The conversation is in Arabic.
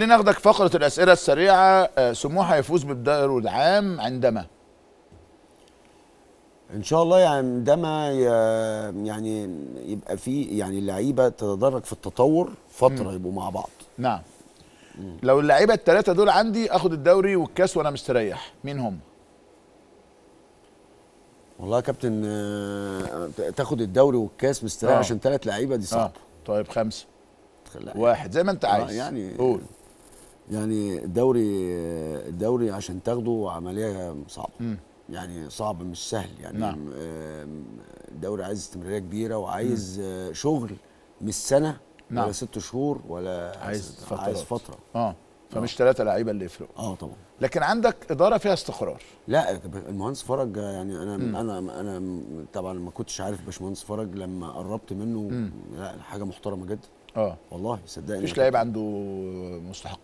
لناخدك فقرة الأسئلة السريعة آه، سموحة هيفوز بالدائر العام عندما ان شاء الله عندما يعني يبقى في يعني اللعيبه تتدرج في التطور فتره يبقوا مع بعض نعم مم. لو اللعيبه الثلاثه دول عندي اخد الدوري والكاس وانا مستريح مين هم والله يا كابتن آه، تاخد الدوري والكاس مستريح آه. عشان ثلاث لعيبه دي صعبه آه. طيب خمسه واحد زي ما انت آه، عايز آه يعني قول يعني دوري دوري عشان تاخده عمليه صعبه م. يعني صعب مش سهل يعني نعم. دوري عايز استمراريه كبيره وعايز م. آه، شغل مش سنه نعم. ولا ست شهور ولا عايز فترة عايز فتره اه, آه. فمش ثلاثه لعيبه اللي يفرقوا اه طبعا لكن عندك اداره فيها استقرار لا المهندس فرج يعني انا م. انا انا طبعا ما كنتش عارف باشمهندس فرج لما قربت منه م. لا حاجه محترمه جدا اه والله صدقني مفيش لعيب عنده مستحق